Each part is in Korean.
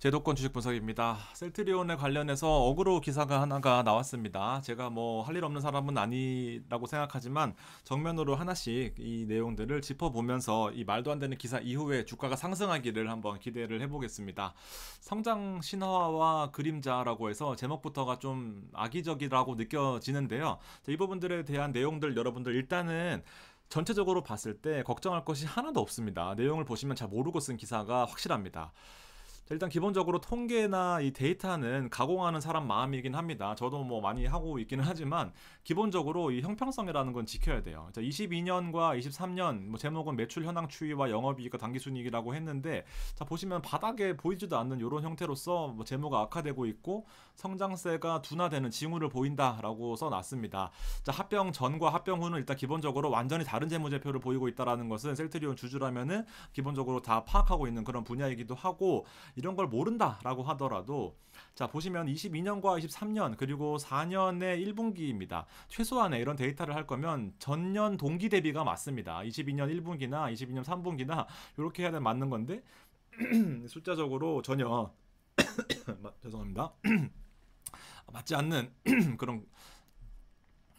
제도권 주식 분석입니다. 셀트리온에 관련해서 어그로 기사가 하나가 나왔습니다. 제가 뭐 할 일 없는 사람은 아니라고 생각하지만 정면으로 하나씩 이 내용들을 짚어보면서 이 말도 안 되는 기사 이후에 주가가 상승하기를 한번 기대를 해보겠습니다. 성장 신화와 그림자라고 해서 제목부터가 좀 악의적이라고 느껴지는데요. 이 부분들에 대한 내용들 여러분들 일단은 전체적으로 봤을 때 걱정할 것이 하나도 없습니다. 내용을 보시면 잘 모르고 쓴 기사가 확실합니다. 일단 기본적으로 통계나 이 데이터는 가공하는 사람 마음이긴 합니다. 저도 뭐 많이 하고 있기는 하지만 기본적으로 이 형평성이라는 건 지켜야 돼요. 자, 22년과 23년 뭐 제목은 매출 현황 추이와 영업이익과 단기순이익이라고 했는데 자 보시면 바닥에 보이지도 않는 이런 형태로서 뭐 재무가 악화되고 있고 성장세가 둔화되는 징후를 보인다라고 써놨습니다. 자 합병 전과 합병 후는 일단 기본적으로 완전히 다른 재무제표를 보이고 있다라는 것은 셀트리온 주주라면은 기본적으로 다 파악하고 있는 그런 분야이기도 하고 이런 걸 모른다라고 하더라도 자 보시면 22년과 23년 그리고 4년의 1분기입니다. 최소한의 이런 데이터를 할 거면 전년 동기 대비가 맞습니다. 22년 1분기나 22년 3분기나 이렇게 해야 맞는 건데 숫자적으로 전혀 죄송합니다. 맞지 않는 그런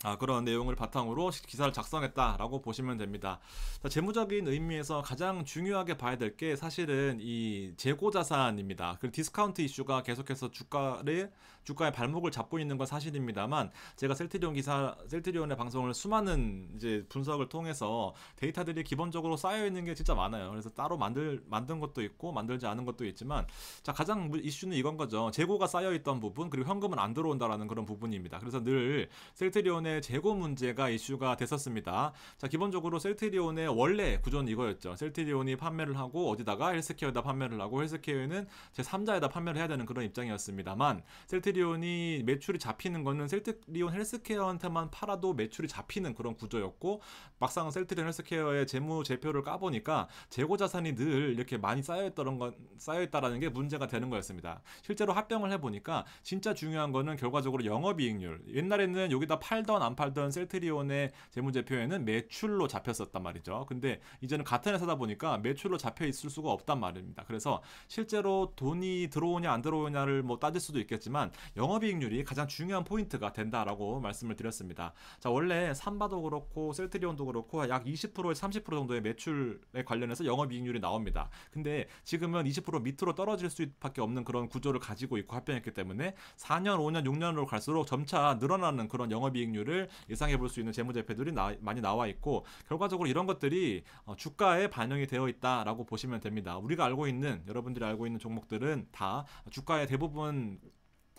아, 그런 내용을 바탕으로 기사를 작성했다라고 보시면 됩니다. 자, 재무적인 의미에서 가장 중요하게 봐야 될 게 사실은 이 재고 자산입니다. 그리고 디스카운트 이슈가 계속해서 주가를 주가의 발목을 잡고 있는 건 사실입니다만 제가 셀트리온 기사 셀트리온의 방송을 수많은 이제 분석을 통해서 데이터들이 기본적으로 쌓여 있는 게 진짜 많아요. 그래서 따로 만들 만든 것도 있고 만들지 않은 것도 있지만 자 가장 이슈는 이건 거죠. 재고가 쌓여 있던 부분 그리고 현금은 안 들어온다라는 그런 부분입니다. 그래서 늘 셀트리온의 재고 문제가 이슈가 됐었습니다. 자 기본적으로 셀트리온의 원래 구조는 이거였죠. 셀트리온이 판매를 하고 어디다가 헬스케어에다 판매를 하고 헬스케어에는 제 3자에다 판매를 해야 되는 그런 입장이었습니다만 셀트 셀트리온이 매출이 잡히는 거는 셀트리온 헬스케어한테만 팔아도 매출이 잡히는 그런 구조였고 막상 셀트리온 헬스케어의 재무 제표를 까보니까 재고 자산이 늘 이렇게 많이 쌓여있던 건 쌓여있다라는 게 문제가 되는 거였습니다. 실제로 합병을 해보니까 진짜 중요한 거는 결과적으로 영업이익률. 옛날에는 여기다 팔던 안 팔던 셀트리온의 재무제표에는 매출로 잡혔었단 말이죠. 근데 이제는 같은 회사다 보니까 매출로 잡혀 있을 수가 없단 말입니다. 그래서 실제로 돈이 들어오냐 안 들어오냐를 뭐 따질 수도 있겠지만 영업이익률이 가장 중요한 포인트가 된다라고 말씀을 드렸습니다. 자 원래 삼바도 그렇고 셀트리온도 그렇고 약 20%에서 30% 정도의 매출에 관련해서 영업이익률이 나옵니다. 근데 지금은 20% 밑으로 떨어질 수밖에 없는 그런 구조를 가지고 있고 합병했기 때문에 4년, 5년, 6년으로 갈수록 점차 늘어나는 그런 영업이익률을 예상해 볼 수 있는 재무제표들이 나, 많이 나와 있고 결과적으로 이런 것들이 어, 주가에 반영이 되어 있다라고 보시면 됩니다. 우리가 알고 있는 여러분들이 알고 있는 종목들은 다 주가의 대부분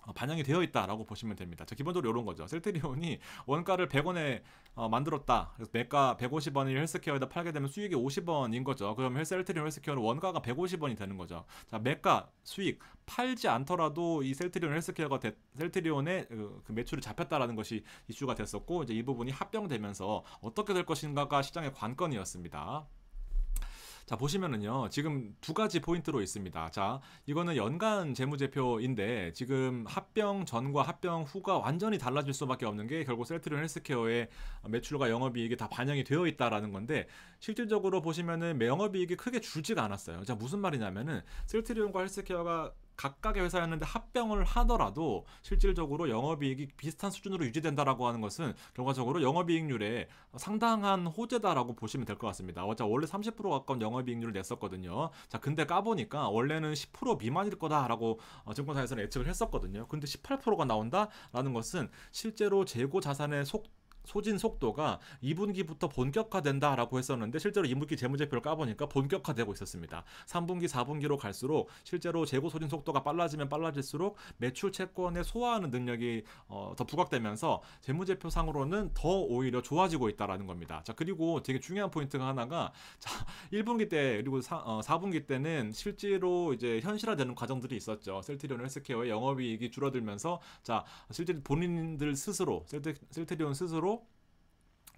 어, 반영이 되어 있다라고 보시면 됩니다. 자, 기본적으로 이런 거죠. 셀트리온이 원가를 100원에 어, 만들었다. 그래서 매가 150원이 헬스케어에다 팔게 되면 수익이 50원인 거죠. 그럼 헬셀트리온 헬스케어는 원가가 150원이 되는 거죠. 자, 매가 수익 팔지 않더라도 이 셀트리온 헬스케어가 데, 셀트리온의 그, 그 매출이 잡혔다라는 것이 이슈가 됐었고 이제 이 부분이 합병되면서 어떻게 될 것인가가 시장의 관건이었습니다. 자, 보시면은요. 지금 두 가지 포인트로 있습니다. 자, 이거는 연간 재무제표인데 지금 합병 전과 합병 후가 완전히 달라질 수밖에 없는 게 결국 셀트리온 헬스케어의 매출과 영업이익이 다 반영이 되어 있다라는 건데 실질적으로 보시면은 영업이익이 크게 줄지가 않았어요. 자, 무슨 말이냐면은 셀트리온과 헬스케어가 각각의 회사였는데 합병을 하더라도 실질적으로 영업이익이 비슷한 수준으로 유지된다라고 하는 것은 결과적으로 영업이익률에 상당한 호재다라고 보시면 될 것 같습니다. 자, 원래 30% 가까운 영업이익률을 냈었거든요. 자, 근데 까보니까 원래는 10% 미만일 거다라고 어, 증권사에서는 예측을 했었거든요. 근데 18%가 나온다라는 것은 실제로 재고 자산의 속도 소진 속도가 2분기부터 본격화된다라고 했었는데 실제로 2분기 재무제표를 까보니까 본격화되고 있었습니다. 3분기, 4분기로 갈수록 실제로 재고 소진 속도가 빨라지면 빨라질수록 매출 채권에 소화하는 능력이 어, 더 부각되면서 재무제표상으로는 더 오히려 좋아지고 있다라는 겁니다. 자 그리고 되게 중요한 포인트가 하나가 자 1분기 때 그리고 사, 어, 4분기 때는 실제로 이제 현실화되는 과정들이 있었죠. 셀트리온 헬스케어의 영업이익이 줄어들면서 자 실제 본인들 스스로 셀트, 셀트리온 스스로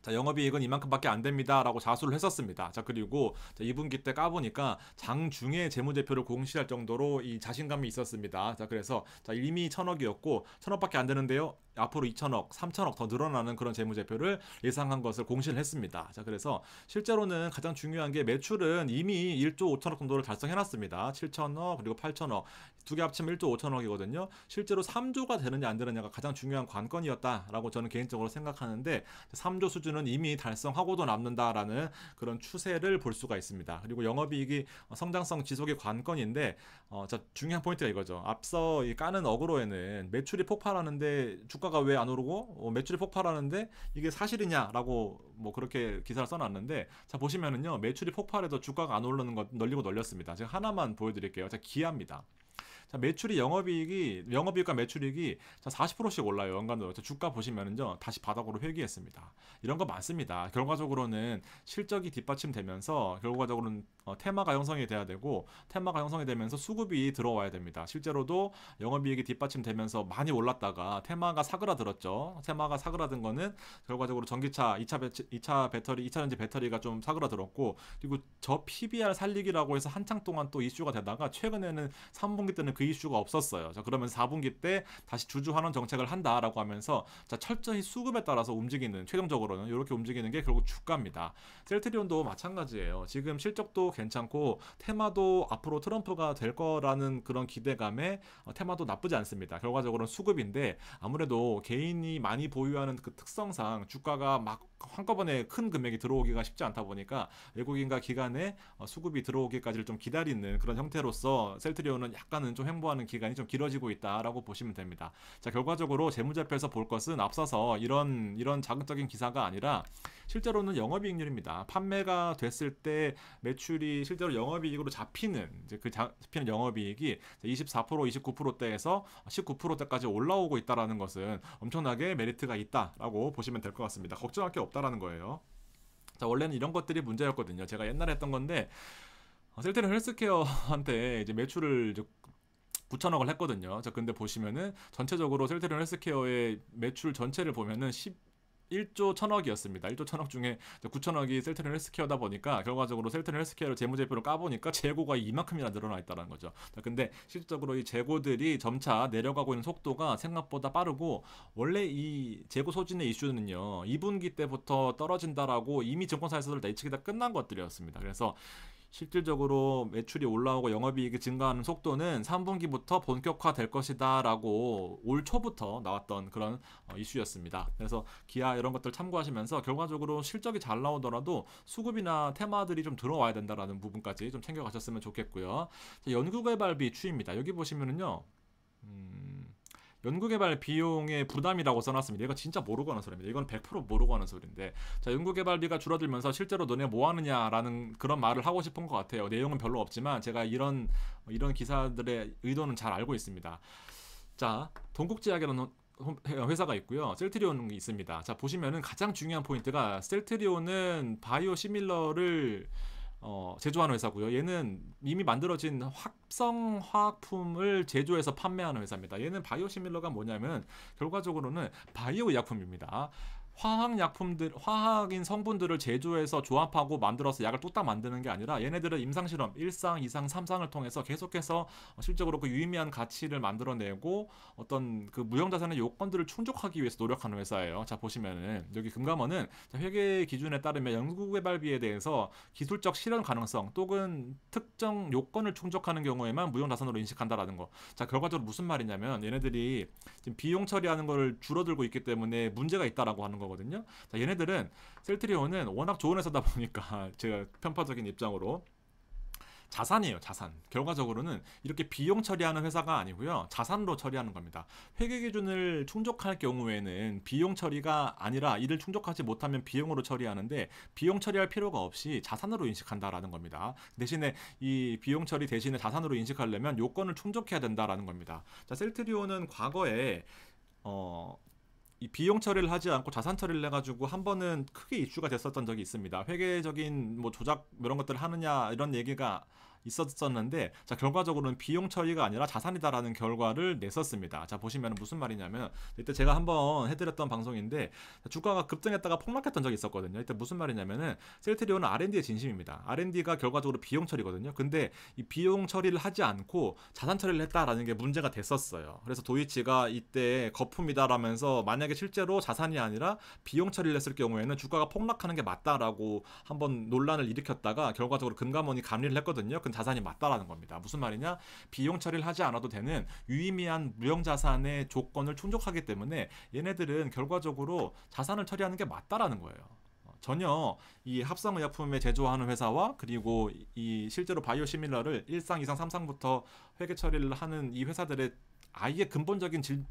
자 영업이익은 이만큼밖에 안 됩니다라고 자수를 했었습니다. 자 그리고 자, 2분기 때 까보니까 장중에 재무제표를 공시할 정도로 이 자신감이 있었습니다. 자 그래서 자 이미 천억이었고 천억밖에 안 되는데요. 앞으로 2천억, 3천억 더 늘어나는 그런 재무제표를 예상한 것을 공시를 했습니다. 자, 그래서 실제로는 가장 중요한 게 매출은 이미 1조 5천억 정도를 달성해놨습니다. 7천억 그리고 8천억 두 개 합치면 1조 5천억이거든요. 실제로 3조가 되느냐 안 되느냐가 가장 중요한 관건이었다라고 저는 개인적으로 생각하는데 3조 수준 목표는 이미 달성하고도 남는다라는 그런 추세를 볼 수가 있습니다. 그리고 영업이익이 어, 성장성 지속의 관건인데 어, 중요한 포인트가 이거죠. 앞서 이 까는 어그로에는 매출이 폭발하는데 주가가 왜 안 오르고 어, 매출이 폭발하는데 이게 사실이냐라고 뭐 그렇게 기사를 써놨는데 자 보시면은요 매출이 폭발해도 주가가 안 오르는 것 널리고 널렸습니다. 지금 하나만 보여드릴게요. 자 기아입니다. 자, 매출이 영업이익이 영업이익과 매출이익이 자, 40%씩 올라요. 연간으로. 주가 보시면은요. 다시 바닥으로 회귀했습니다. 이런 거 많습니다. 결과적으로는 실적이 뒷받침되면서 결과적으로는 어, 테마가 형성이 돼야 되고 테마가 형성이 되면서 수급이 들어와야 됩니다. 실제로도 영업이익이 뒷받침되면서 많이 올랐다가 테마가 사그라들었죠. 테마가 사그라든 거는 결과적으로 전기차 2차, 배치, 2차 배터리 2차전지 배터리가 좀 사그라들었고 그리고 저 PBR 살리기라고 해서 한창 동안 또 이슈가 되다가 최근에는 3분기 때는 그 이슈가 없었어요. 자, 그러면 4분기 때 다시 주주 환원 정책을 한다라고 하면서 자, 철저히 수급에 따라서 움직이는 최종적으로는 이렇게 움직이는 게 결국 주가입니다. 셀트리온도 마찬가지예요. 지금 실적도 괜찮고 테마도 앞으로 트럼프가 될 거라는 그런 기대감에 어, 테마도 나쁘지 않습니다. 결과적으로는 수급인데 아무래도 개인이 많이 보유하는 그 특성상 주가가 막 한꺼번에 큰 금액이 들어오기가 쉽지 않다 보니까 외국인과 기관에 어, 수급이 들어오기까지를 좀 기다리는 그런 형태로서 셀트리온은 약간은 좀좀 횡보하는 기간이 좀 길어지고 있다라고 보시면 됩니다. 자 결과적으로 재무제표에서 볼 것은 앞서서 이런 이런 자극적인 기사가 아니라 실제로는 영업이익률입니다. 판매가 됐을 때 매출이 실제로 영업이익으로 잡히는 이제 그 잡히는 영업이익이 24% 29%대에서 19%대까지 올라오고 있다라는 것은 엄청나게 메리트가 있다라고 보시면 될 것 같습니다. 걱정할 게 없다라는 거예요. 자 원래는 이런 것들이 문제였거든요. 제가 옛날에 했던 건데 어, 셀테는 헬스케어한테 이제 매출을 이제 9천억을 했거든요. 자, 근데 보시면은 전체적으로 셀트리온 헬스케어의 매출 전체를 보면은 10 1조 천억이었습니다. 1조 1 천억 중에 9천억이 셀트리 온 헬스케어다 보니까 결과적으로 셀트리 온 헬스케어를 재무제표로 까보니까 재고가 이만큼이나 늘어나 있다는 거죠. 근데 실질적으로 이 재고들이 점차 내려가고 있는 속도가 생각보다 빠르고 원래 이 재고 소진의 이슈는요. 2분기 때부터 떨어진다라고 이미 증권사에서들 예측이 다 끝난 것들이었습니다. 그래서 실질적으로 매출이 올라오고 영업이익이 증가하는 속도는 3분기부터 본격화될 것이다라고 올 초부터 나왔던 그런 어, 이슈였습니다. 그래서 기아 이런 것들 참고하시면서 결과적으로 실적이 잘 나오더라도 수급이나 테마들이 좀 들어와야 된다라는 부분까지 좀 챙겨가셨으면 좋겠고요. 연구개발비 추입니다. 여기 보시면은요. 음... 연구개발 비용의 부담이라고 써놨습니다. 이거 진짜 모르고 하는 소리입니다. 이건 100% 모르고 하는 소리인데 자 연구개발비가 줄어들면서 실제로 너네 뭐 하느냐라는 그런 말을 하고 싶은 것 같아요. 내용은 별로 없지만 제가 이런 이런 기사들의 의도는 잘 알고 있습니다. 자 동국제약이라는 회사가 있고요. 셀트리온이 있습니다. 자 보시면은 가장 중요한 포인트가 셀트리온은 바이오 시밀러를 어, 제조하는 회사고요. 얘는 이미 만들어진 합성 화학품을 제조해서 판매하는 회사입니다. 얘는 바이오시밀러가 뭐냐면 결과적으로는 바이오 의약품입니다. 화학 약품들 화학인 성분들을 제조해서 조합하고 만들어서 약을 또 딱 만드는 게 아니라 얘네들은 임상 실험 1상, 2상, 3상을 통해서 계속해서 실적으로 그 유의미한 가치를 만들어내고 어떤 그 무형 자산의 요건들을 충족하기 위해서 노력하는 회사예요. 자 보시면은 여기 금감원은 회계 기준에 따르면 연구개발비에 대해서 기술적 실현 가능성 또는 특정 요건을 충족하는 경우에만 무형 자산으로 인식한다라는 거. 자 결과적으로 무슨 말이냐면 얘네들이 지금 비용 처리하는 거를 줄어들고 있기 때문에 문제가 있다라고 하는 거. 거거든요. 자, 얘네들은 셀트리온은 워낙 좋은 회사다 보니까 제가 편파적인 입장으로 자산이에요, 자산. 결과적으로는 이렇게 비용 처리하는 회사가 아니고요, 자산으로 처리하는 겁니다. 회계 기준을 충족할 경우에는 비용 처리가 아니라 이를 충족하지 못하면 비용으로 처리하는데 비용 처리할 필요가 없이 자산으로 인식한다라는 겁니다. 대신에 이 비용 처리 대신에 자산으로 인식하려면 요건을 충족해야 된다라는 겁니다. 자, 셀트리온은 과거에 어, 이 비용 처리를 하지 않고 자산 처리를 해가지고 한 번은 크게 이슈가 됐었던 적이 있습니다. 회계적인 뭐 조작 이런 것들을 하느냐 이런 얘기가 있었었는데 자 결과적으로는 비용 처리가 아니라 자산이다라는 결과를 냈었습니다. 자 보시면 무슨 말이냐면 이때 제가 한번 해드렸던 방송인데 주가가 급등했다가 폭락했던 적이 있었거든요. 이때 무슨 말이냐면은 셀트리온은 R&D의 진심입니다. R&D가 결과적으로 비용 처리거든요. 근데 이 비용 처리를 하지 않고 자산 처리를 했다라는 게 문제가 됐었어요. 그래서 도이치가 이때 거품이다라면서 만약에 실제로 자산이 아니라 비용 처리를 했을 경우에는 주가가 폭락하는 게 맞다라고 한번 논란을 일으켰다가 결과적으로 금감원이 감리를 했거든요. 근데 자산이 맞다라는 겁니다. 무슨 말이냐? 비용 처리를 하지 않아도 되는 유의미한 무형 자산의 조건을 충족하기 때문에 얘네들은 결과적으로 자산을 처리하는 게 맞다라는 거예요. 어, 전혀 이 합성의약품에 제조하는 회사와 그리고 이 실제로 바이오시밀러를 1상2상3상부터 회계 처리를 하는 이 회사들의 아예 근본적인 질,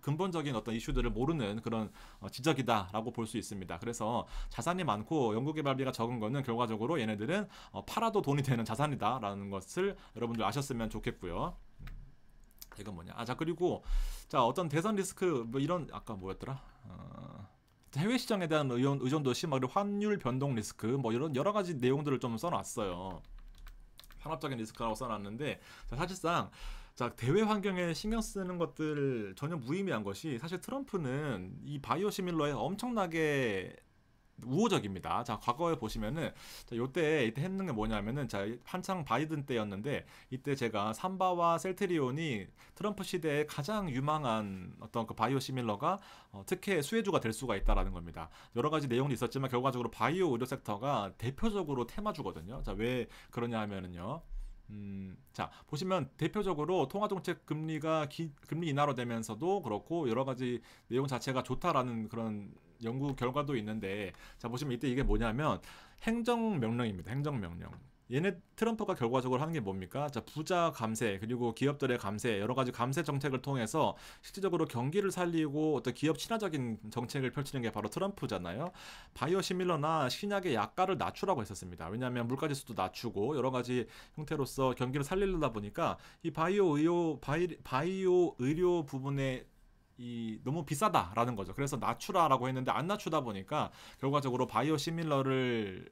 근본적인 어떤 이슈들을 모르는 그런 어, 지적이다라고 볼 수 있습니다. 그래서 자산이 많고 연구개발비가 적은 거는 결과적으로 얘네들은 어, 팔아도 돈이 되는 자산이다라는 것을 여러분들 아셨으면 좋겠고요. 음, 이건 뭐냐? 아, 자 그리고 자 어떤 대선 리스크 뭐 이런 아까 뭐였더라? 어... 해외 시장에 대한 의존, 의존도 심하리 뭐 환율 변동 리스크 뭐 이런 여러 가지 내용들을 좀 써놨어요. 산업적인 리스크라고 써놨는데 사실상 자 대외 환경에 신경 쓰는 것들 전혀 무의미한 것이 사실 트럼프는 이 바이오 시밀러에 엄청나게 우호적입니다. 자, 과거에 보시면은, 자, 요때, 이때 했는 게 뭐냐면은, 자, 한창 바이든 때였는데, 이때 제가 삼바와 셀트리온이 트럼프 시대에 가장 유망한 어떤 그 바이오 시밀러가 어, 특혜 수혜주가 될 수가 있다라는 겁니다. 여러 가지 내용도 있었지만, 결과적으로 바이오 의료 섹터가 대표적으로 테마주거든요. 자, 왜 그러냐 하면은요. 음, 자 보시면 대표적으로 통화정책 금리가 기, 금리 인하로 되면서도 그렇고 여러 가지 내용 자체가 좋다라는 그런 연구 결과도 있는데 자 보시면 이때 이게 뭐냐면 행정명령입니다. 행정명령. 얘네 트럼프가 결과적으로 하는 게 뭡니까? 자, 부자 감세, 그리고 기업들의 감세, 여러 가지 감세 정책을 통해서 실질적으로 경기를 살리고 어떤 기업 친화적인 정책을 펼치는 게 바로 트럼프잖아요. 바이오 시밀러나 신약의 약가를 낮추라고 했었습니다. 왜냐하면 물가지수도 낮추고 여러 가지 형태로서 경기를 살리려다 보니까 이 바이오 의료, 바이, 바이오 의료 부분에 이 너무 비싸다라는 거죠. 그래서 낮추라라고 했는데 안 낮추다 보니까 결과적으로 바이오 시밀러를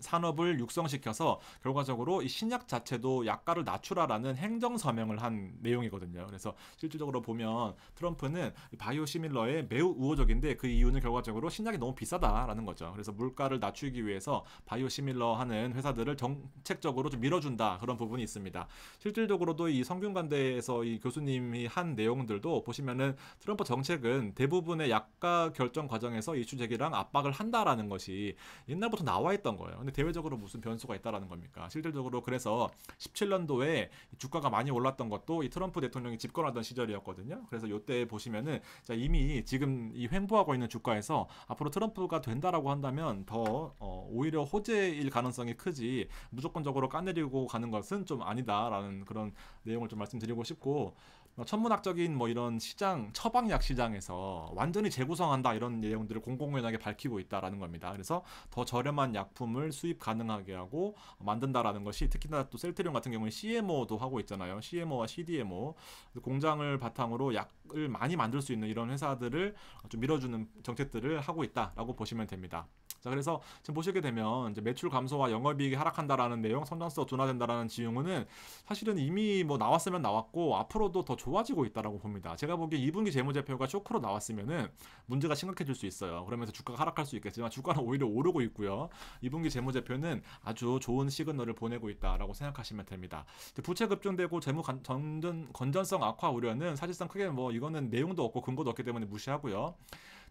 산업을 육성시켜서 결과적으로 이 신약 자체도 약가를 낮추라라는 행정 서명을 한 내용이거든요. 그래서 실질적으로 보면 트럼프는 바이오 시밀러에 매우 우호적인데 그 이유는 결과적으로 신약이 너무 비싸다라는 거죠. 그래서 물가를 낮추기 위해서 바이오 시밀러 하는 회사들을 정책적으로 좀 밀어준다 그런 부분이 있습니다. 실질적으로도 이 성균관대에서 이 교수님이 한 내용들도 보시면은 트럼프 정책은 대부분의 약가 결정 과정에서 이슈 제기랑 압박을 한다라는 것이 옛날부터 나와 있던 거예요. 근 대외적으로 무슨 변수가 있다라는 겁니까? 실질적으로 그래서 17년도에 주가가 많이 올랐던 것도 이 트럼프 대통령이 집권하던 시절이었거든요. 그래서 이때 보시면은 자, 이미 지금 이 횡보하고 있는 주가에서 앞으로 트럼프가 된다라고 한다면 더 어, 오히려 호재일 가능성이 크지 무조건적으로 까내리고 가는 것은 좀 아니다라는 그런 내용을 좀 말씀드리고 싶고 뭐 천문학적인 뭐 이런 시장 처방약 시장에서 완전히 재구성한다 이런 내용들을 공공연하게 밝히고 있다라는 겁니다. 그래서 더 저렴한 약품을 수입 가능하게 하고 만든다라는 것이 특히나 또 셀트리온 같은 경우는 CMO도 하고 있잖아요. CMO와 CDMO 공장을 바탕으로 약을 많이 만들 수 있는 이런 회사들을 좀 밀어주는 정책들을 하고 있다라고 보시면 됩니다. 자 그래서 지금 보시게 되면 이제 매출 감소와 영업이익이 하락한다라는 내용, 성장세가 둔화된다라는 지용은 사실은 이미 뭐 나왔으면 나왔고 앞으로도 더 좋아지고 있다라고 봅니다. 제가 보기에 2분기 재무제표가 쇼크로 나왔으면은 문제가 심각해질 수 있어요. 그러면서 주가가 하락할 수 있겠지만 주가는 오히려 오르고 있고요. 2분기 재무제표는 아주 좋은 시그널을 보내고 있다라고 생각하시면 됩니다. 부채 급증되고 재무 건전, 건전성 악화 우려는 사실상 크게 뭐 이거는 내용도 없고 근거도 없기 때문에 무시하고요.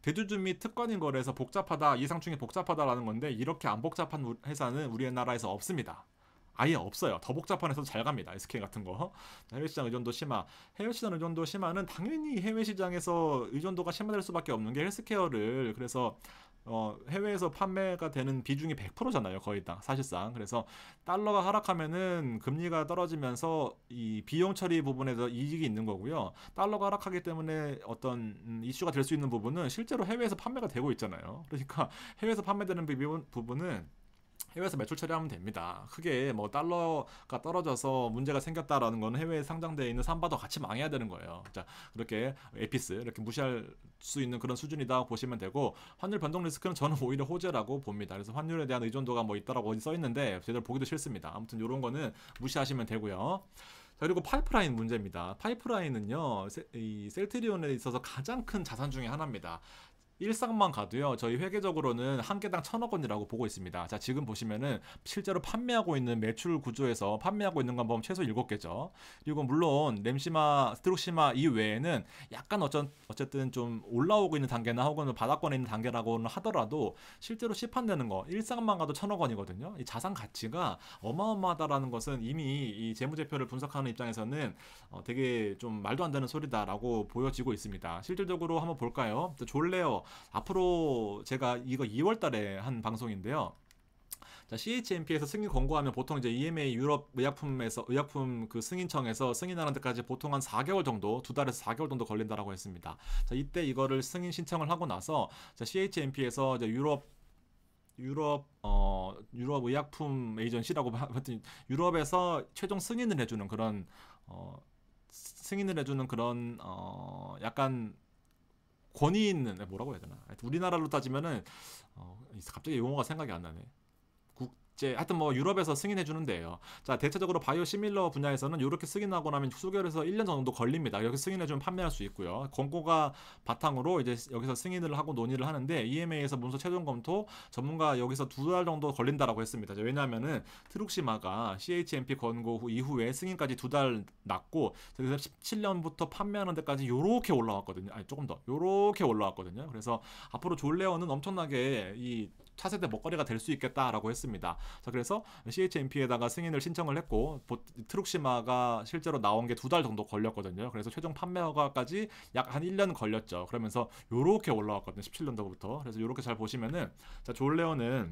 대주주 및 특권인 거래에서 복잡하다 예상 중에 복잡하다라는 건데 이렇게 안 복잡한 회사는 우리나라에서 없습니다. 아예 없어요. 더 복잡한 회사도 잘 갑니다. SK 같은 거. 해외 시장 의존도 심화. 해외 시장 의존도 심화는 당연히 해외 시장에서 의존도가 심화될 수밖에 없는 게 헬스케어를 그래서 어, 해외에서 판매가 되는 비중이 100%잖아요. 거의 다 사실상. 그래서 달러가 하락하면은 금리가 떨어지면서 이 비용 처리 부분에서 이익이 있는 거고요. 달러가 하락하기 때문에 어떤 음, 이슈가 될 수 있는 부분은 실제로 해외에서 판매가 되고 있잖아요. 그러니까 해외에서 판매되는 비, 부분은 해외에서 매출 처리하면 됩니다. 크게 뭐 달러가 떨어져서 문제가 생겼다라는 거는 해외에 상장되어 있는 삼바도 같이 망해야 되는 거예요. 자, 그렇게 에피스 이렇게 무시할 수 있는 그런 수준이다 보시면 되고 환율 변동 리스크는 저는 오히려 호재라고 봅니다. 그래서 환율에 대한 의존도가 뭐 있다라고 써 있는데 제대로 보기도 싫습니다. 아무튼 이런 거는 무시하시면 되고요. 자, 그리고 파이프라인 문제입니다. 파이프라인은요, 이 셀트리온에 있어서 가장 큰 자산 중의 하나입니다. 일상만 가도요. 저희 회계적으로는 한 개당 천억 원이라고 보고 있습니다. 자, 지금 보시면은 실제로 판매하고 있는 매출 구조에서 판매하고 있는 건 보면 최소 7개죠. 그리고 물론 램시마, 스트로시마 이외에는 약간 어쩐, 어쨌든 좀 올라오고 있는 단계나 혹은 뭐 바닥권에 있는 단계라고는 하더라도 실제로 시판되는 거 일상만 가도 천억 원이거든요. 이 자산 가치가 어마어마하다라는 것은 이미 이 재무제표를 분석하는 입장에서는 어, 되게 좀 말도 안 되는 소리다라고 보여지고 있습니다. 실질적으로 한번 볼까요? 졸레어 앞으로 제가 이거 2월 달에 한 방송인데요. 자, CHMP에서 승인 권고하면 보통 이제 EMA 유럽 의약품에서 의약품 그 승인청에서 승인하는 데까지 보통 한 4개월 정도, 두 달에서 4개월 정도 걸린다라고 했습니다. 자, 이때 이거를 승인 신청을 하고 나서 자, CHMP에서 이제 유럽 유럽 어 유럽 의약품 에이전시라고 하여튼 유럽에서 최종 승인을 해주는 그런 어 승인을 해주는 그런 어 약간 권위 있는 뭐라고 해야 되나 우리나라로 따지면은 어, 갑자기 용어가 생각이 안 나네 이제 하여튼 뭐 유럽에서 승인해 주는 데요 자, 대체적으로 바이오 시밀러 분야에서는 이렇게 승인하고 나면 수결에서 1년 정도 걸립니다. 여기 승인해 주면 판매할 수 있고요. 권고가 바탕으로 이제 여기서 승인을 하고 논의를 하는데 EMA에서 문서 최종 검토 전문가 여기서 두 달 정도 걸린다라고 했습니다. 왜냐하면은 트룩시마가 CHMP 권고 후 이후에 승인까지 두 달 났고 그래서 17년부터 판매하는 데까지 요렇게 올라왔거든요. 아니 조금 더 요렇게 올라왔거든요. 그래서 앞으로 졸레어는 엄청나게 이 차세대 먹거리가 될 수 있겠다라고 했습니다. 자 그래서 CHMP에다가 승인을 신청을 했고 트룩시마가 실제로 나온 게 두 달 정도 걸렸거든요. 그래서 최종 판매 허가까지 약 한 1년 걸렸죠. 그러면서 요렇게 올라왔거든요. 17년도부터. 그래서 요렇게 잘 보시면은 자 졸레오는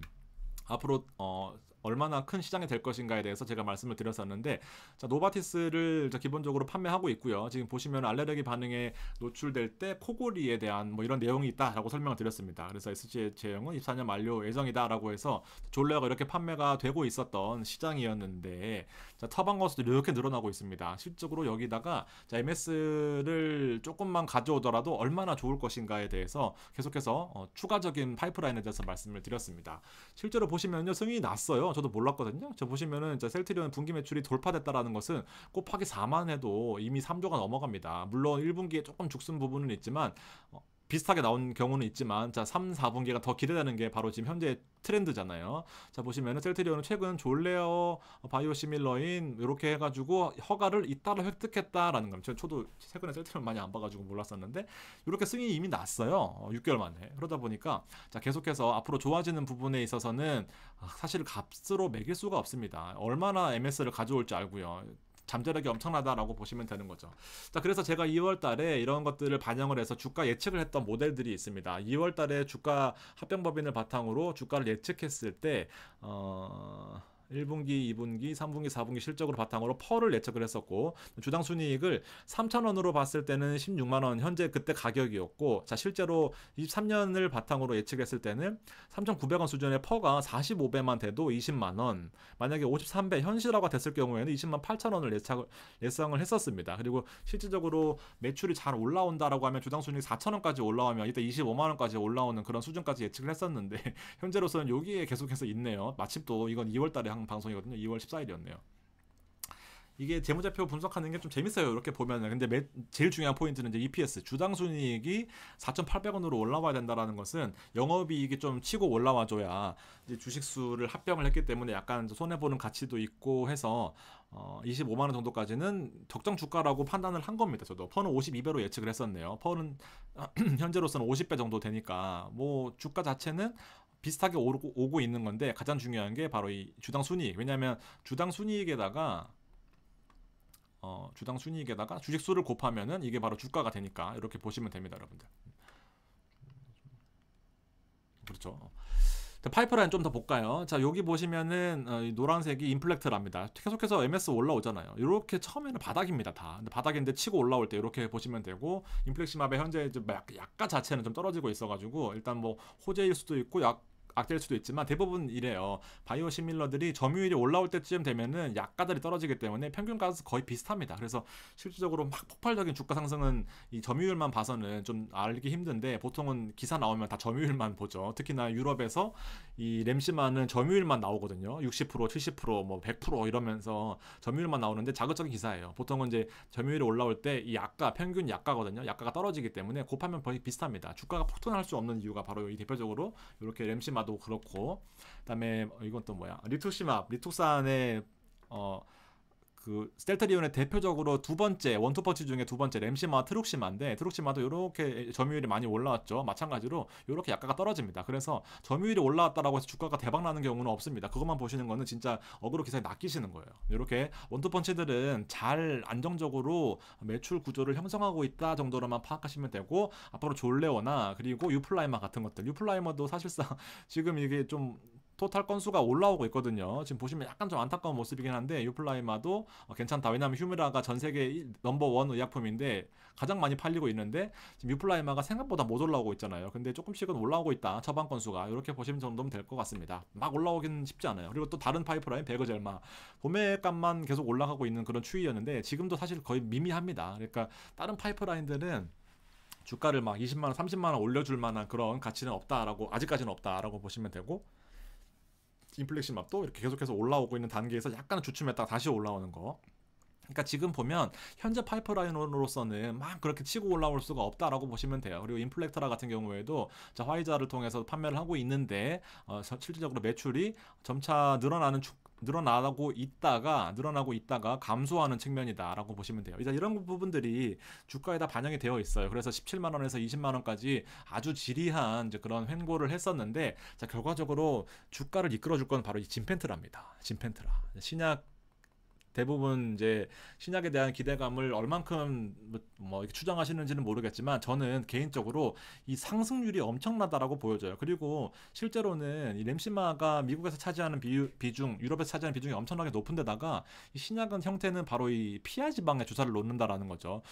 앞으로 어 얼마나 큰 시장이 될 것인가에 대해서 제가 말씀을 드렸었는데 자 노바티스를 기본적으로 판매하고 있고요. 지금 보시면 알레르기 반응에 노출될 때 코골이에 대한 뭐 이런 내용이 있다라고 설명을 드렸습니다. 그래서 SG 제형은 24년 만료 예정이다라고 해서 졸레가 이렇게 판매가 되고 있었던 시장이었는데 자 처방 건수도 이렇게 늘어나고 있습니다. 실적으로 여기다가 자 MS를 조금만 가져오더라도 얼마나 좋을 것인가에 대해서 계속해서 어, 추가적인 파이프라인에 대해서 말씀을 드렸습니다. 실제로 보시면요 승인이 났어요. 있어요. 저도 몰랐거든요. 저 보시면은 셀트리온 분기 매출이 돌파됐다라는 것은 곱하기 4만 해도 이미 3조가 넘어갑니다. 물론 1분기에 조금 죽순 부분은 있지만 어, 비슷하게 나온 경우는 있지만 자 3, 4분기가 더 기대되는 게 바로 지금 현재 트렌드잖아요. 자 보시면은 셀트리온은 최근 졸레어 바이오시밀러인 이렇게 해가지고 허가를 잇따라 획득했다라는 겁니다. 저도 최근에 셀트리온 많이 안 봐가지고 몰랐었는데 이렇게 승인이 이미 났어요. 어, 6개월 만에 그러다 보니까 자 계속해서 앞으로 좋아지는 부분에 있어서는 아, 사실 값으로 매길 수가 없습니다. 얼마나 MS를 가져올지 알고요. 잠재력이 엄청나다라고 보시면 되는 거죠. 자, 그래서 제가 2월 달에 이런 것들을 반영을 해서 주가 예측을 했던 모델들이 있습니다. 2월 달에 주가 합병법인을 바탕으로 주가를 예측했을 때, 어, 1분기, 2분기, 3분기, 4분기 실적으로 바탕으로 퍼를 예측을 했었고 주당 순이익을 3천원으로 봤을 때는 16만원 현재 그때 가격이었고 자 실제로 23년을 바탕으로 예측했을 때는 3,900원 수준의 퍼가 45배만 돼도 20만원 만약에 53배 현실화가 됐을 경우에는 20만 8천원을 예상을, 예상을 했었습니다. 그리고 실질적으로 매출이 잘 올라온다라고 하면 주당 순이익 4천원까지 올라오면 이때 25만원까지 올라오는 그런 수준까지 예측을 했었는데 현재로서는 여기에 계속해서 있네요. 마침 또 이건 2월달에 한예 방송이거든요. 2월 14일이었네요. 이게 재무제표 분석하는 게 좀 재밌어요. 이렇게 보면 근데 매, 제일 중요한 포인트는 이제 EPS 주당 순이익이 4,800원으로 올라와야 된다는 것은 영업이익이 좀 치고 올라와줘야 이제 주식수를 합병을 했기 때문에 약간 손해 보는 가치도 있고 해서 어, 25만 원 정도까지는 적정 주가라고 판단을 한 겁니다. 저도 퍼는 52배로 예측을 했었네요. 퍼는 현재로서는 50배 정도 되니까 뭐 주가 자체는 비슷하게 오르고, 오고 있는 건데 가장 중요한 게 바로 이 주당 순이익. 왜냐하면 주당 순이익에다가 어, 주당 순이익에다가 주식 수를 곱하면은 이게 바로 주가가 되니까 이렇게 보시면 됩니다, 여러분들. 그렇죠. 그 파이프라인 좀 더 볼까요? 자, 여기 보시면은 어, 노란색이 인플렉트랍니다. 계속해서 MS 올라오잖아요. 이렇게 처음에는 바닥입니다, 다. 근데 바닥인데 치고 올라올 때 이렇게 보시면 되고 인플렉시마의 현재 약간 자체는 좀 떨어지고 있어가지고 일단 뭐 호재일 수도 있고 약 악될 수도 있지만 대부분 이래요. 바이오 시밀러들이 점유율이 올라올 때쯤 되면은 약가들이 떨어지기 때문에 평균 가서 거의 비슷합니다. 그래서 실질적으로 막 폭발적인 주가 상승은 이 점유율만 봐서는 좀 알기 힘든데 보통은 기사 나오면 다 점유율만 보죠. 특히나 유럽에서 이 램시만은 점유율만 나오거든요. 60% 70%뭐 100% 이러면서 점유율만 나오는데 자극적인 기사예요. 보통은 이제 점유율이 올라올 때 이 약가 평균 약가거든요. 약가가 떨어지기 때문에 곱하면 거의 비슷합니다. 주가가 폭등할 수 없는 이유가 바로 이 대표적으로 이렇게 램시마다 나도 그렇고 그다음에 이건 또 뭐야 리토시마리토산의어 그 스텔트리온의 대표적으로 두 번째 원투펀치 중에 두 번째 램시마 트룩시마인데 트룩시마도 이렇게 점유율이 많이 올라왔죠. 마찬가지로 이렇게 약가가 떨어집니다. 그래서 점유율이 올라왔다라고 해서 주가가 대박 나는 경우는 없습니다. 그것만 보시는 거는 진짜 어그로 기사에 낚이시는 거예요. 이렇게 원투펀치들은 잘 안정적으로 매출 구조를 형성하고 있다 정도로만 파악하시면 되고 앞으로 졸레오나 그리고 유플라이머 같은 것들 유플라이머도 사실상 지금 이게 좀 토탈 건수가 올라오고 있거든요. 지금 보시면 약간 좀 안타까운 모습이긴 한데 유플라이마도 어, 괜찮다. 왜냐하면 휴메라가전 세계 넘버 원 의약품인데 가장 많이 팔리고 있는데 지금 유플라이마가 생각보다 못 올라오고 있잖아요. 근데 조금씩은 올라오고 있다. 처방 건수가 이렇게 보시면 정도면 될것 같습니다. 막 올라오기는 쉽지 않아요. 그리고 또 다른 파이프라인 베그젤마 도매값만 계속 올라가고 있는 그런 추이였는데 지금도 사실 거의 미미합니다. 그러니까 다른 파이프라인들은 주가를 막 20만 원, 30만 원 올려줄 만한 그런 가치는 없다라고 아직까지는 없다라고 보시면 되고 인플렉션 맵도 이렇게 계속해서 올라오고 있는 단계에서 약간 주춤했다가 다시 올라오는 거. 그러니까 지금 보면 현재 파이프라인으로서는 막 그렇게 치고 올라올 수가 없다라고 보시면 돼요. 그리고 인플렉터라 같은 경우에도 화이자를 통해서 판매를 하고 있는데 어, 실질적으로 매출이 점차 늘어나는 축 늘어나고 있다가 늘어나고 있다가 감소하는 측면이다라고 보시면 돼요. 일단 이런 부분들이 주가에 다 반영이 되어 있어요. 그래서 17만 원에서 20만 원까지 아주 지리한 그런 횡보를 했었는데 자 결과적으로 주가를 이끌어줄 건 바로 이 진펜트랍니다. 진펜트라 신약 대부분 이제 신약에 대한 기대감을 얼만큼 뭐 이렇게 추정하시는지는 모르겠지만 저는 개인적으로 이 상승률이 엄청나다라고 보여져요. 그리고 실제로는 이 램시마가 미국에서 차지하는 비, 유비중 유럽에서 차지하는 비중이 엄청나게 높은데다가 이 신약은 형태는 바로 이 피하 지방에 주사를 놓는다라는 거죠.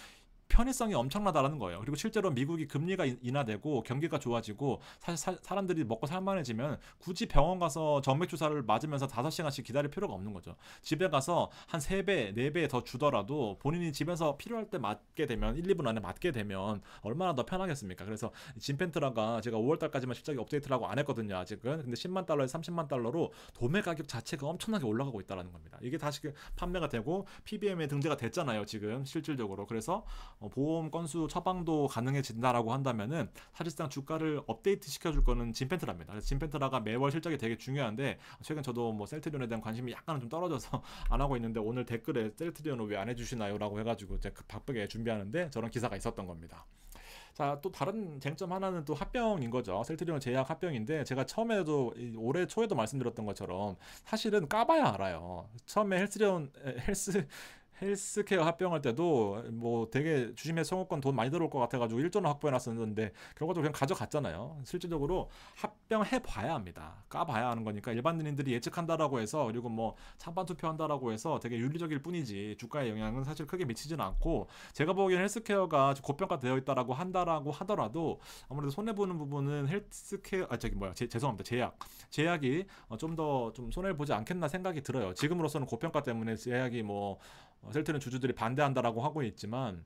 편의성이 엄청나다라는 거예요. 그리고 실제로 미국이 금리가 인하되고 경기가 좋아지고 사실 사, 람들이 먹고 살만해지면 굳이 병원 가서 정맥 주사를 맞으면서 5 시간씩 기다릴 필요가 없는 거죠. 집에 가서 한3배4배더 주더라도 본인이 집에서 필요할 때 맞게 되면 1, 2분 안에 맞게 되면 얼마나 더 편하겠습니까? 그래서 진펜트라가 제가 5월 달까지만 실적이 업데이트라고 안 했거든요. 아직은. 근데 10만 달러에 30만 달러로 도매 가격 자체가 엄청나게 올라가고 있다라는 겁니다. 이게 다시 그 판매가 되고 PBM에 등재가 됐잖아요. 지금 실질적으로. 그래서 어, 보험 건수 처방도 가능해진다라고 한다면은 사실상 주가를 업데이트 시켜줄 거는 진펜트라입니다. 그래서 진펜트라가 매월 실적이 되게 중요한데 최근 저도 뭐 셀트리온에 대한 관심이 약간은 좀 떨어져서 안 하고 있는데 오늘 댓글에 셀트리온을 왜 안 해주시나요라고 해가지고 제가 그 바쁘게 준비하는데 저런 기사가 있었던 겁니다. 자, 또 다른 쟁점 하나는 또 합병인 거죠. 셀트리온 제약 합병인데 제가 처음에도 올해 초에도 말씀드렸던 것처럼 사실은 까봐야 알아요. 처음에 헬스리온 헬스 헬스케어 합병할 때도 뭐 되게 주심의 성우권 돈 많이 들어올 것 같아가지고 일조는 확보해놨었는데 결과적으로 그냥 가져갔잖아요. 실질적으로 합병해 봐야 합니다. 까봐야 하는 거니까 일반인들이 예측한다라고 해서 그리고 뭐 찬반 투표한다라고 해서 되게 윤리적일 뿐이지 주가의 영향은 사실 크게 미치진 않고 제가 보기엔 헬스케어가 고평가되어 있다라고 한다라고 하더라도 아무래도 손해 보는 부분은 헬스케어 아 저기 뭐야 제, 죄송합니다 제약 제약이 어, 좀 더좀 좀 손해를 보지 않겠나 생각이 들어요. 지금으로서는 고평가 때문에 제약이 뭐 어, 셀트는 주주들이 반대한다라고 하고 있지만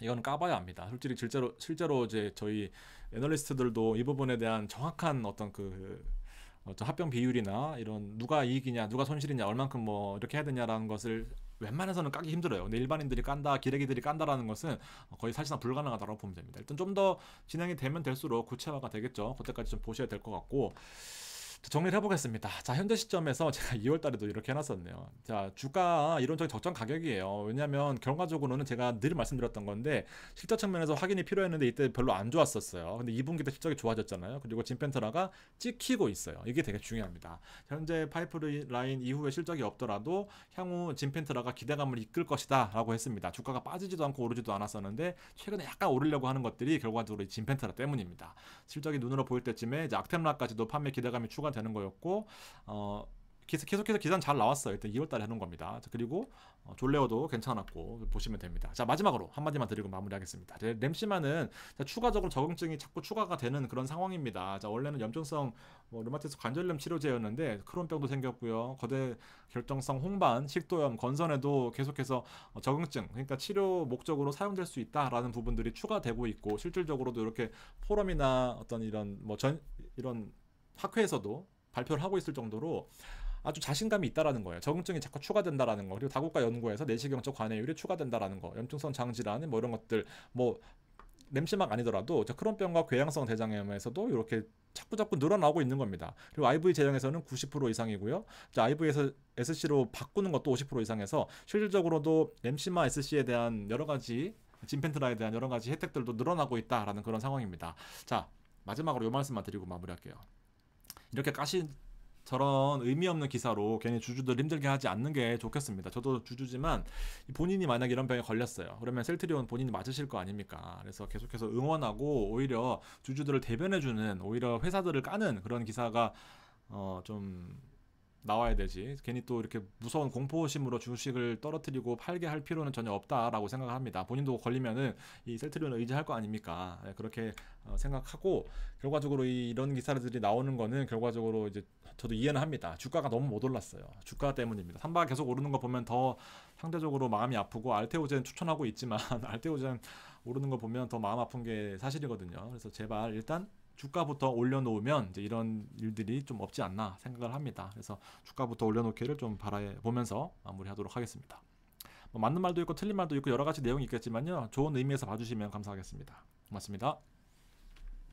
이건 까봐야 합니다. 솔직히 실제로 실제로 이제 저희 애널리스트들도 이 부분에 대한 정확한 어떤 그 어떤 합병 비율이나 이런 누가 이익이냐 누가 손실이냐 얼만큼 뭐 이렇게 해야 되냐라는 것을 웬만해서는 까기 힘들어요. 근데 일반인들이 깐다, 기레기들이 깐다라는 것은 거의 사실상 불가능하다고 보면 됩니다. 일단 좀 더 진행이 되면 될수록 구체화가 되겠죠. 그때까지 좀 보셔야 될 것 같고 정리를 해보겠습니다. 자, 현재 시점에서 제가 2월달에도 이렇게 해놨었네요. 자, 주가 이론적인 적정 가격이에요. 왜냐하면 결과적으로는 제가 늘 말씀드렸던 건데 실적 측면에서 확인이 필요했는데 이때 별로 안 좋았었어요. 근데 2분기 때 실적이 좋아졌잖아요. 그리고 진펜트라가 찍히고 있어요. 이게 되게 중요합니다. 현재 파이프라인 이후에 실적이 없더라도 향후 진펜트라가 기대감을 이끌 것이다라고 했습니다. 주가가 빠지지도 않고 오르지도 않았었는데 최근에 약간 오르려고 하는 것들이 결과적으로 진펜트라 때문입니다. 실적이 눈으로 보일 때쯤에 이제 악템라까지도 판매 기대감이 추가 1년 되는 거였고 어, 계속해서 계산 잘 나왔어요. 일단 2월달에 해놓은 겁니다. 그리고 어, 졸레어도 괜찮았고 보시면 됩니다. 자 마지막으로 한마디만 드리고 마무리하겠습니다. 램시마는 추가적으로 적응증이 자꾸 추가가 되는 그런 상황입니다. 자 원래는 염증성 뭐, 류마티스 관절염 치료제였는데 크론병도 생겼고요. 거대 결정성 홍반, 식도염, 건선에도 계속해서 적응증 그러니까 치료 목적으로 사용될 수 있다라는 부분들이 추가되고 있고 실질적으로도 이렇게 포럼이나 어떤 이런 뭐 전 이런 학회에서도 발표를 하고 있을 정도로 아주 자신감이 있다라는 거예요. 적응증이 자꾸 추가된다라는 거. 그리고 다국가 연구에서 내시경적 관해율이 추가된다라는 거. 염증성 장질환 뭐 이런 것들 뭐냄시막 아니더라도 저 크론병과 궤양성 대장염에서도 이렇게 자꾸 자꾸 늘어나고 있는 겁니다. 그리고 IV 제형에서는90% 이상이고요. 자, IV에서 SC로 바꾸는 것도 50% 이상해서 실질적으로도 램시마 SC에 대한 여러 가지 진펜트라에 대한 여러 가지 혜택들도 늘어나고 있다라는 그런 상황입니다. 자, 마지막으로 이 말씀만 드리고 마무리할게요. 이렇게 까시 저런 의미 없는 기사로 괜히 주주들 힘들게 하지 않는 게 좋겠습니다. 저도 주주지만 본인이 만약 이런 병에 걸렸어요. 그러면 셀트리온 본인이 맞으실 거 아닙니까? 그래서 계속해서 응원하고 오히려 주주들을 대변해주는 오히려 회사들을 까는 그런 기사가 어, 좀 나와야 되지 괜히 또 이렇게 무서운 공포심으로 주식을 떨어뜨리고 팔게 할 필요는 전혀 없다라고 생각 합니다 본인도 걸리면은 이 셀트리온을 의지할 거 아닙니까 예, 그렇게 어, 생각하고 결과적으로 이런 기사들이 나오는 거는 결과적으로 이제 저도 이해는 합니다 주가가 너무 못 올랐어요 주가 때문입니다 삼바 가 계속 오르는 거 보면 더 상대적으로 마음이 아프고 알테오젠 추천하고 있지만 알테오젠 오르는 거 보면 더 마음 아픈 게 사실이거든요 그래서 제발 일단 주가부터 올려놓으면 이제 이런 일들이 좀 없지 않나 생각을 합니다. 그래서 주가부터 올려놓기를 좀 바라보면서 마무리하도록 하겠습니다. 뭐 맞는 말도 있고 틀린 말도 있고 여러 가지 내용이 있겠지만요. 좋은 의미에서 봐주시면 감사하겠습니다. 고맙습니다.